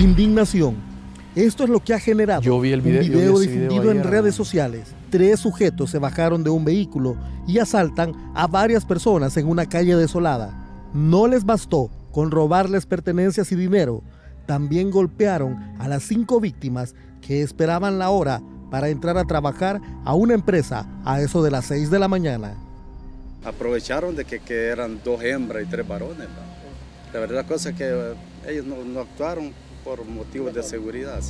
Indignación. Esto es lo que ha generado yo vi el video, difundido en redes sociales. Tres sujetos se bajaron de un vehículo y asaltan a varias personas en una calle desolada. No les bastó con robarles pertenencias y dinero. También golpearon a las cinco víctimas que esperaban la hora para entrar a trabajar a una empresa a eso de las seis de la mañana. Aprovecharon de que, eran dos hembras y tres varones. La verdad cosa es que eh, ellos no actuaron por motivos de seguridad.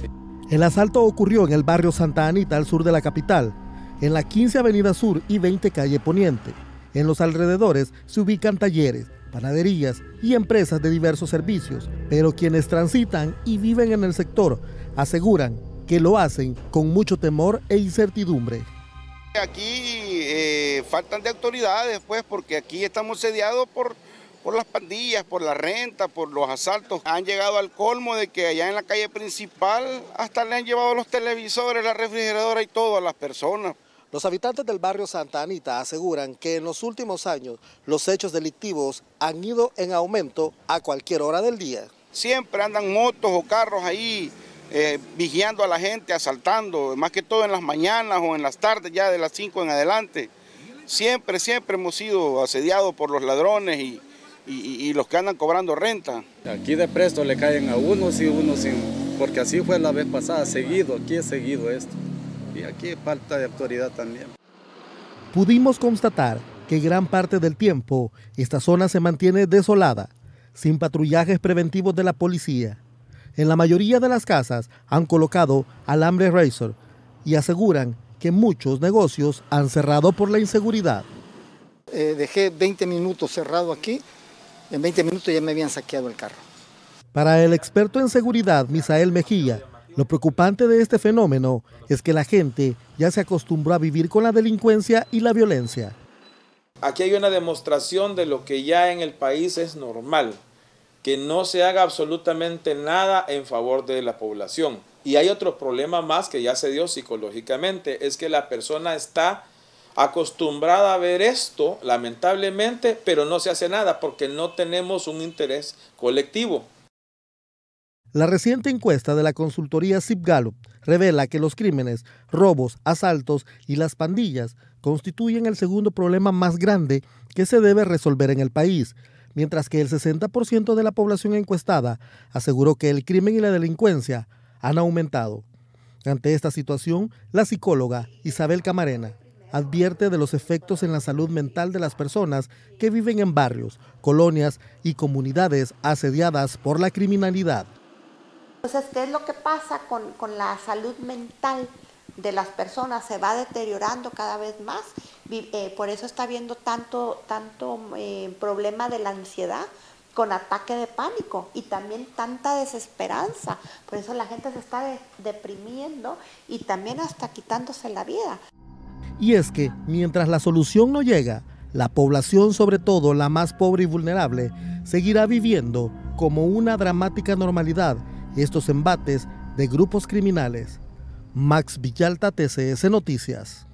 El asalto ocurrió en el barrio Santa Anita, al sur de la capital, en la 15 Avenida Sur y 20 Calle Poniente. En los alrededores se ubican talleres, panaderías y empresas de diversos servicios, pero quienes transitan y viven en el sector aseguran que lo hacen con mucho temor e incertidumbre. Aquí eh, faltan de autoridades, pues, porque aquí estamos sediados por por las pandillas, por la renta, por los asaltos. Han llegado al colmo de que allá en la calle principal hasta le han llevado los televisores, la refrigeradora y todo a las personas. Los habitantes del barrio Santa Anita aseguran que en los últimos años los hechos delictivos han ido en aumento a cualquier hora del día. Siempre andan motos o carros ahí eh, vigiando a la gente, asaltando, más que todo en las mañanas o en las tardes, ya de las 5 en adelante. Siempre, siempre hemos sido asediados por los ladrones y, y, los que andan cobrando renta. Aquí de presto le caen a unos y unos, y, porque así fue la vez pasada, seguido, aquí es seguido esto. Y aquí falta de autoridad también. Pudimos constatar que gran parte del tiempo esta zona se mantiene desolada, sin patrullajes preventivos de la policía. En la mayoría de las casas han colocado alambre razor y aseguran que muchos negocios han cerrado por la inseguridad. Eh, dejé 20 minutos cerrado aquí en 20 minutos ya me habían saqueado el carro. Para el experto en seguridad, Misael Mejía, lo preocupante de este fenómeno es que la gente ya se acostumbró a vivir con la delincuencia y la violencia. Aquí hay una demostración de lo que ya en el país es normal, que no se haga absolutamente nada en favor de la población. Y hay otro problema más que ya se dio psicológicamente, es que la persona está acostumbrada a ver esto, lamentablemente, pero no se hace nada porque no tenemos un interés colectivo. La reciente encuesta de la consultoría Zip Gallup revela que los crímenes, robos, asaltos y las pandillas constituyen el segundo problema más grande que se debe resolver en el país, mientras que el 60% de la población encuestada aseguró que el crimen y la delincuencia han aumentado. Ante esta situación, la psicóloga Isabel Camarena advierte de los efectos en la salud mental de las personas que viven en barrios, colonias y comunidades asediadas por la criminalidad. Entonces, pues ¿qué es lo que pasa con, la salud mental de las personas? Se va deteriorando cada vez más, eh, por eso está habiendo tanto, tanto eh, problema de la ansiedad, con ataque de pánico y también tanta desesperanza. Por eso la gente se está deprimiendo y también hasta quitándose la vida. Y es que mientras la solución no llega, la población, sobre todo la más pobre y vulnerable, seguirá viviendo como una dramática normalidad estos embates de grupos criminales. Max Villalta, TCS Noticias.